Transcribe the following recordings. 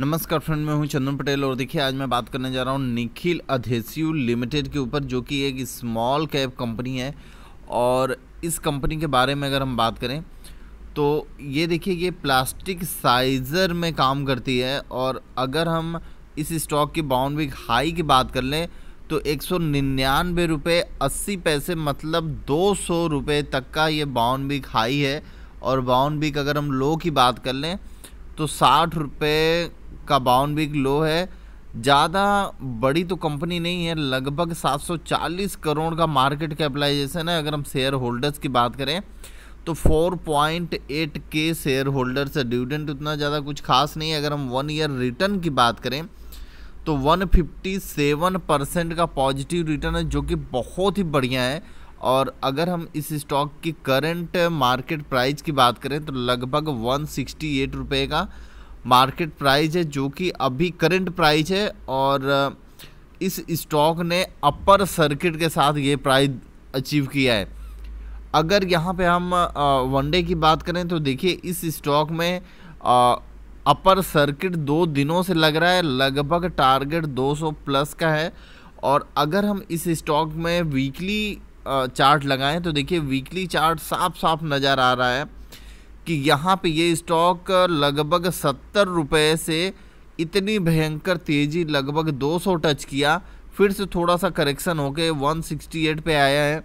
नमस्कार फ्रेंड मैं हूं चंदन पटेल और देखिए आज मैं बात करने जा रहा हूं निखिल अधेसिव लिमिटेड के ऊपर जो कि एक स्मॉल कैप कंपनी है और इस कंपनी के बारे में अगर हम बात करें तो ये देखिए ये प्लास्टिक साइज़र में काम करती है और अगर हम इस स्टॉक की बाउंड हाई की बात कर लें तो एक सौ निन्यानवे रुपये अस्सी पैसे मतलब दो सौ रुपये तक का ये बाउंड बिक हाई है और बाउंड बिक अगर हम लो की बात कर लें तो साठ रुपये का बाउंड बिग लो है ज़्यादा बड़ी तो कंपनी नहीं है लगभग 740 करोड़ का मार्केट कैपिटलाइजेशन है अगर हम शेयर होल्डर्स की बात करें तो 4.8 के शेयर होल्डर्स है डिविडेंट उतना ज़्यादा कुछ खास नहीं है अगर हम वन ईयर रिटर्न की बात करें तो 157 परसेंट का पॉजिटिव रिटर्न है जो कि बहुत ही बढ़िया है और अगर हम इस स्टॉक की करंट मार्केट प्राइस की बात करें तो लगभग वन सिक्सटी एट रुपये का मार्केट प्राइस है जो कि अभी करंट प्राइस है और इस स्टॉक ने अपर सर्किट के साथ ये प्राइस अचीव किया है अगर यहाँ पे हम वनडे की बात करें तो देखिए इस स्टॉक में अपर सर्किट दो दिनों से लग रहा है लगभग टारगेट 200 प्लस का है और अगर हम इस स्टॉक में वीकली चार्ट लगाएं तो देखिए वीकली चार्ट साफ साफ नज़र आ रहा है कि यहाँ पे ये स्टॉक लगभग सत्तर रुपये से इतनी भयंकर तेज़ी लगभग 200 टच किया फिर से थोड़ा सा करेक्शन होके 168 पे आया है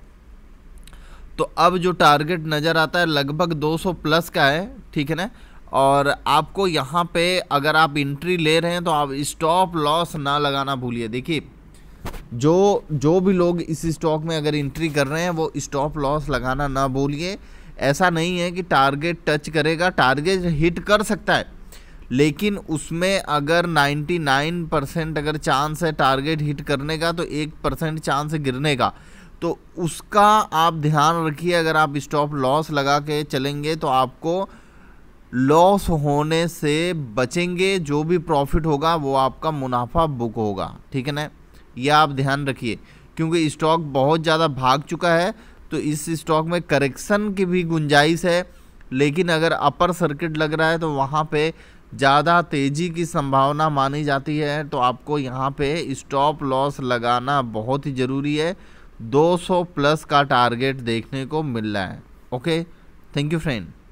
तो अब जो टारगेट नज़र आता है लगभग 200 प्लस का है ठीक है ना और आपको यहाँ पे अगर आप इंट्री ले रहे हैं तो आप स्टॉप लॉस ना लगाना भूलिए देखिए जो जो भी लोग इस स्टॉक में अगर इंट्री कर रहे हैं वो स्टॉप लॉस लगाना ना भूलिए ऐसा नहीं है कि टारगेट टच करेगा टारगेट हिट कर सकता है लेकिन उसमें अगर 99 परसेंट अगर चांस है टारगेट हिट करने का तो एक परसेंट चांस गिरने का तो उसका आप ध्यान रखिए अगर आप स्टॉप लॉस लगा के चलेंगे तो आपको लॉस होने से बचेंगे जो भी प्रॉफिट होगा वो आपका मुनाफा बुक होगा ठीक है ना यह आप ध्यान रखिए क्योंकि स्टॉक बहुत ज़्यादा भाग चुका है तो इस स्टॉक में करेक्शन की भी गुंजाइश है लेकिन अगर अपर सर्किट लग रहा है तो वहाँ पे ज़्यादा तेज़ी की संभावना मानी जाती है तो आपको यहाँ पे स्टॉप लॉस लगाना बहुत ही ज़रूरी है 200 प्लस का टारगेट देखने को मिल रहा है ओके थैंक यू फ्रेंड